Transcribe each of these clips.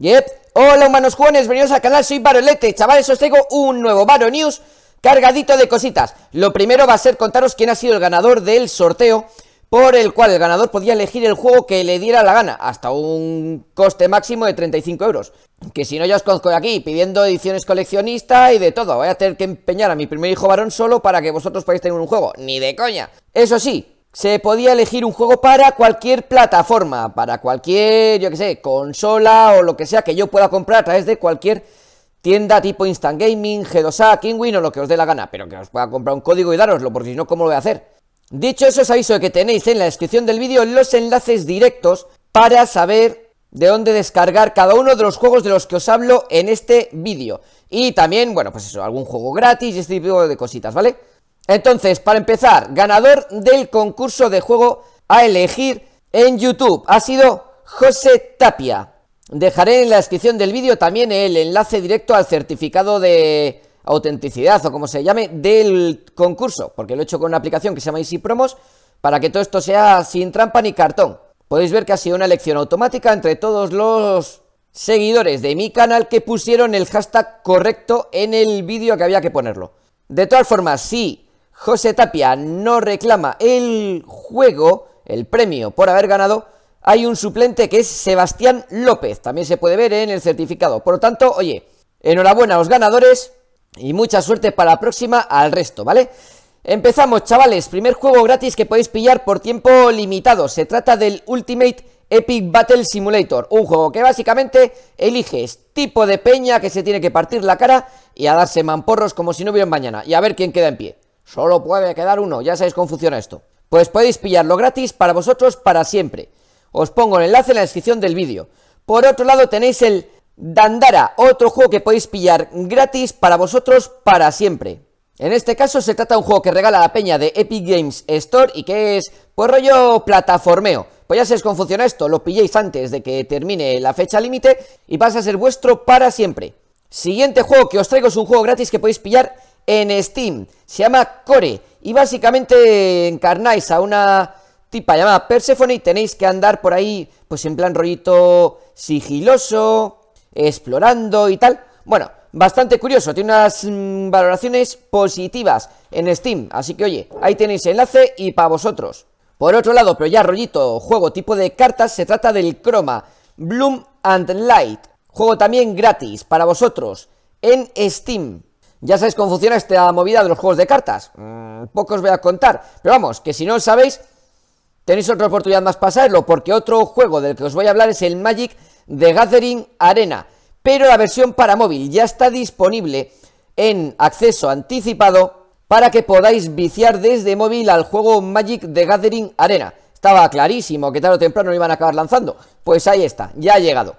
Yep. Hola humanos jóvenes, bienvenidos al canal, soy Barolete Chavales, os traigo un nuevo Baro cargadito de cositas Lo primero va a ser contaros quién ha sido el ganador del sorteo Por el cual el ganador podía elegir el juego que le diera la gana Hasta un coste máximo de 35 euros Que si no ya os conozco de aquí pidiendo ediciones coleccionista y de todo Voy a tener que empeñar a mi primer hijo varón solo para que vosotros podáis tener un juego Ni de coña Eso sí, se podía elegir un juego para cualquier plataforma, para cualquier, yo que sé, consola o lo que sea que yo pueda comprar a través de cualquier tienda tipo Instant Gaming, G2A, Kingwin o lo que os dé la gana, pero que os pueda comprar un código y daroslo, porque si no, ¿cómo lo voy a hacer? Dicho eso, os aviso que tenéis en la descripción del vídeo los enlaces directos para saber de dónde descargar cada uno de los juegos de los que os hablo en este vídeo. Y también, bueno, pues eso, algún juego gratis y este tipo de cositas, ¿vale? Entonces, para empezar, ganador del concurso de juego a elegir en YouTube ha sido José Tapia. Dejaré en la descripción del vídeo también el enlace directo al certificado de autenticidad o como se llame del concurso, porque lo he hecho con una aplicación que se llama Easy Promos para que todo esto sea sin trampa ni cartón. Podéis ver que ha sido una elección automática entre todos los seguidores de mi canal que pusieron el hashtag correcto en el vídeo que había que ponerlo. De todas formas, sí José Tapia no reclama el juego, el premio por haber ganado, hay un suplente que es Sebastián López, también se puede ver en el certificado. Por lo tanto, oye, enhorabuena a los ganadores y mucha suerte para la próxima al resto, ¿vale? Empezamos, chavales, primer juego gratis que podéis pillar por tiempo limitado. Se trata del Ultimate Epic Battle Simulator, un juego que básicamente eliges tipo de peña que se tiene que partir la cara y a darse mamporros como si no hubiera mañana y a ver quién queda en pie. Solo puede quedar uno, ya sabéis cómo funciona esto. Pues podéis pillarlo gratis para vosotros para siempre. Os pongo el enlace en la descripción del vídeo. Por otro lado tenéis el Dandara, otro juego que podéis pillar gratis para vosotros para siempre. En este caso se trata de un juego que regala la peña de Epic Games Store y que es, pues rollo plataformeo. Pues ya sabéis cómo funciona esto, lo pilléis antes de que termine la fecha límite y pasa a ser vuestro para siempre. Siguiente juego que os traigo es un juego gratis que podéis pillar en Steam. Se llama Core y básicamente encarnáis a una tipa llamada Persephone y tenéis que andar por ahí pues en plan rollito sigiloso, explorando y tal. Bueno, bastante curioso, tiene unas mm, valoraciones positivas en Steam, así que oye, ahí tenéis el enlace y para vosotros. Por otro lado, pero ya rollito, juego tipo de cartas, se trata del Chroma, Bloom and Light, juego también gratis para vosotros en Steam. Ya sabéis cómo funciona esta movida de los juegos de cartas. Mm, poco os voy a contar. Pero vamos, que si no lo sabéis, tenéis otra oportunidad más para saberlo, porque otro juego del que os voy a hablar es el Magic The Gathering Arena. Pero la versión para móvil ya está disponible en acceso anticipado para que podáis viciar desde móvil al juego Magic The Gathering Arena. Estaba clarísimo que tarde o temprano lo iban a acabar lanzando. Pues ahí está, ya ha llegado.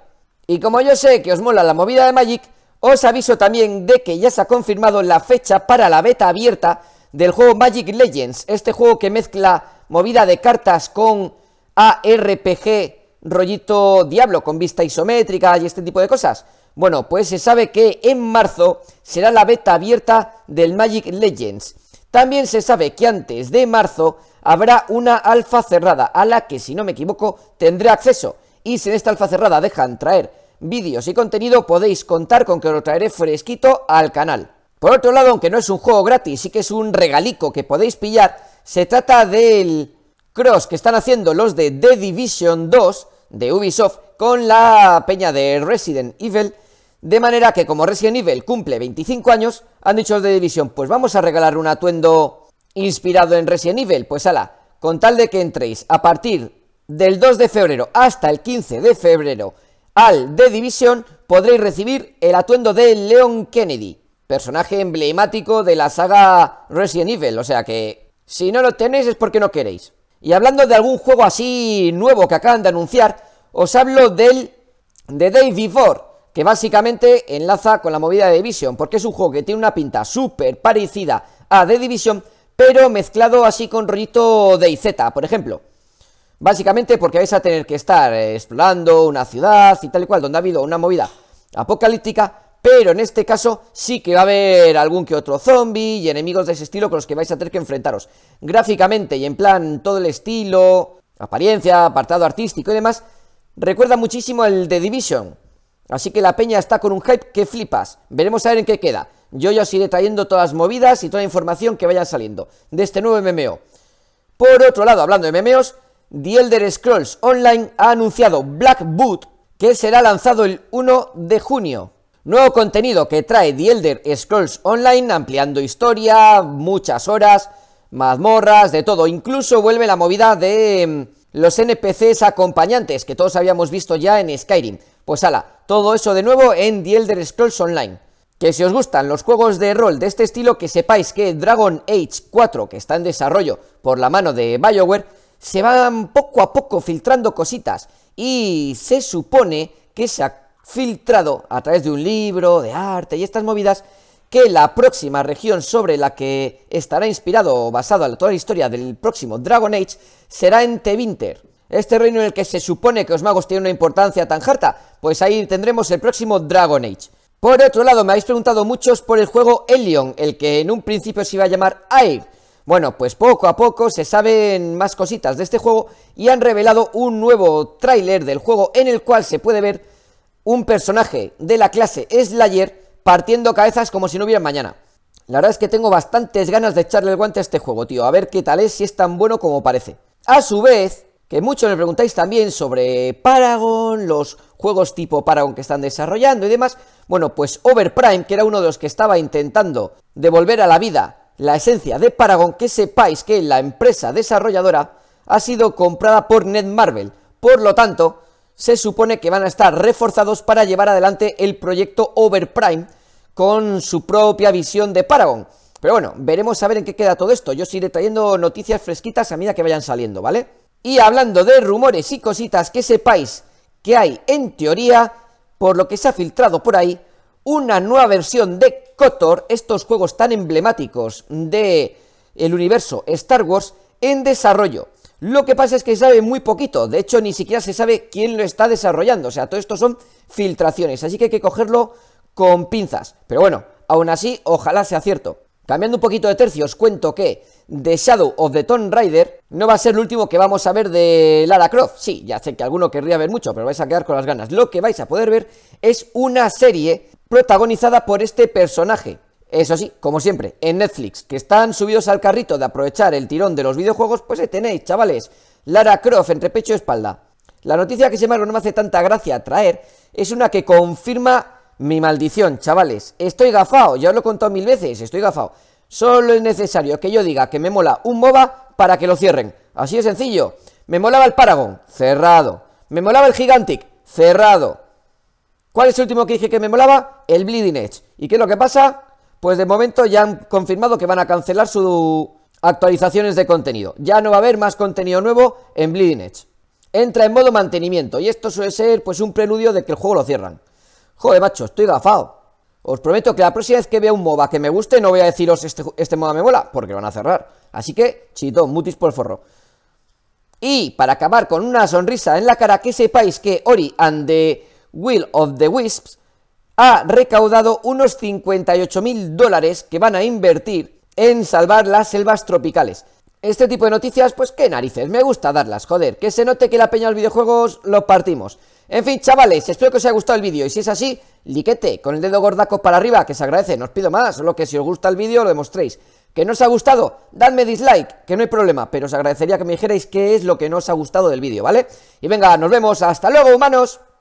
Y como yo sé que os mola la movida de Magic, os aviso también de que ya se ha confirmado la fecha para la beta abierta del juego Magic Legends, este juego que mezcla movida de cartas con ARPG, rollito Diablo, con vista isométrica y este tipo de cosas. Bueno, pues se sabe que en marzo será la beta abierta del Magic Legends. También se sabe que antes de marzo habrá una alfa cerrada a la que, si no me equivoco, tendré acceso. Y si en esta alfa cerrada dejan traer vídeos y contenido podéis contar con que lo traeré fresquito al canal. Por otro lado, aunque no es un juego gratis, Y que es un regalico que podéis pillar, se trata del cross que están haciendo los de The Division 2 de Ubisoft con la peña de Resident Evil, de manera que como Resident Evil cumple 25 años, han dicho los de Division, pues vamos a regalar un atuendo inspirado en Resident Evil, pues ala, con tal de que entréis a partir del 2 de febrero hasta el 15 de febrero al The Division podréis recibir el atuendo de Leon Kennedy, personaje emblemático de la saga Resident Evil, o sea que si no lo tenéis es porque no queréis. Y hablando de algún juego así nuevo que acaban de anunciar, os hablo del The Day Before, que básicamente enlaza con la movida de Division, porque es un juego que tiene una pinta súper parecida a The Division, pero mezclado así con rollito de IZ, por ejemplo. Básicamente porque vais a tener que estar eh, explorando una ciudad y tal y cual, donde ha habido una movida apocalíptica, pero en este caso sí que va a haber algún que otro zombie y enemigos de ese estilo con los que vais a tener que enfrentaros. Gráficamente y en plan todo el estilo, apariencia, apartado artístico y demás, recuerda muchísimo el de Division. Así que la peña está con un hype que flipas. Veremos a ver en qué queda. Yo ya os iré trayendo todas las movidas y toda la información que vaya saliendo de este nuevo MMO. Por otro lado, hablando de MMOs, The Elder Scrolls Online ha anunciado Black Boot, que será lanzado el 1 de junio. Nuevo contenido que trae The Elder Scrolls Online, ampliando historia, muchas horas, mazmorras, de todo. Incluso vuelve la movida de em, los NPCs acompañantes, que todos habíamos visto ya en Skyrim. Pues ala, todo eso de nuevo en The Elder Scrolls Online. Que si os gustan los juegos de rol de este estilo, que sepáis que Dragon Age 4, que está en desarrollo por la mano de BioWare, se van poco a poco filtrando cositas y se supone que se ha filtrado a través de un libro, de arte y estas movidas, que la próxima región sobre la que estará inspirado o basado toda la historia del próximo Dragon Age será en Tevinter. Este reino en el que se supone que los magos tienen una importancia tan harta, pues ahí tendremos el próximo Dragon Age. Por otro lado, me habéis preguntado muchos por el juego Elion, el que en un principio se iba a llamar AIRE. Bueno, pues poco a poco se saben más cositas de este juego y han revelado un nuevo tráiler del juego en el cual se puede ver un personaje de la clase Slayer partiendo cabezas como si no hubiera mañana. La verdad es que tengo bastantes ganas de echarle el guante a este juego, tío, a ver qué tal es, si es tan bueno como parece. A su vez, que muchos me preguntáis también sobre Paragon, los juegos tipo Paragon que están desarrollando y demás, bueno, pues Overprime, que era uno de los que estaba intentando devolver a la vida la esencia de Paragon, que sepáis que la empresa desarrolladora ha sido comprada por Marvel Por lo tanto, se supone que van a estar reforzados para llevar adelante el proyecto Overprime con su propia visión de Paragon. Pero bueno, veremos a ver en qué queda todo esto. Yo os iré trayendo noticias fresquitas a medida que vayan saliendo, ¿vale? Y hablando de rumores y cositas, que sepáis que hay, en teoría, por lo que se ha filtrado por ahí, una nueva versión de estos juegos tan emblemáticos del el universo Star Wars, en desarrollo. Lo que pasa es que se sabe muy poquito, de hecho ni siquiera se sabe quién lo está desarrollando, o sea, todo esto son filtraciones, así que hay que cogerlo con pinzas. Pero bueno, aún así, ojalá sea cierto. Cambiando un poquito de tercio, os cuento que The Shadow of the Tomb Raider no va a ser el último que vamos a ver de Lara Croft. Sí, ya sé que alguno querría ver mucho, pero vais a quedar con las ganas. Lo que vais a poder ver es una serie protagonizada por este personaje. Eso sí, como siempre, en Netflix, que están subidos al carrito de aprovechar el tirón de los videojuegos, pues ahí tenéis, chavales, Lara Croft entre pecho y espalda. La noticia que sin embargo no me hace tanta gracia traer es una que confirma mi maldición, chavales. Estoy gafado, ya os lo he contado mil veces, estoy gafado. Solo es necesario que yo diga que me mola un MOBA para que lo cierren. Así de sencillo. Me molaba el Paragon, cerrado. Me molaba el Gigantic, cerrado. ¿Cuál es el último que dije que me molaba? El Bleeding Edge. ¿Y qué es lo que pasa? Pues de momento ya han confirmado que van a cancelar sus actualizaciones de contenido. Ya no va a haber más contenido nuevo en Bleeding Edge. Entra en modo mantenimiento y esto suele ser pues un preludio de que el juego lo cierran. Joder, macho, estoy gafado. Os prometo que la próxima vez que vea un MOBA que me guste, no voy a deciros este, este MOBA me mola, porque lo van a cerrar. Así que, chito, mutis por forro. Y para acabar con una sonrisa en la cara, que sepáis que Ori and the Will of the Wisps ha recaudado unos 58.000 mil dólares que van a invertir en salvar las selvas tropicales. Este tipo de noticias, pues qué narices, me gusta darlas, joder, que se note que la peña de los videojuegos lo partimos. En fin, chavales, espero que os haya gustado el vídeo y si es así, liquete con el dedo gordaco para arriba, que se agradece, no os pido más, solo que si os gusta el vídeo lo demostréis. Que no os ha gustado, dadme dislike, que no hay problema, pero os agradecería que me dijerais qué es lo que no os ha gustado del vídeo, ¿vale? Y venga, nos vemos, hasta luego, humanos.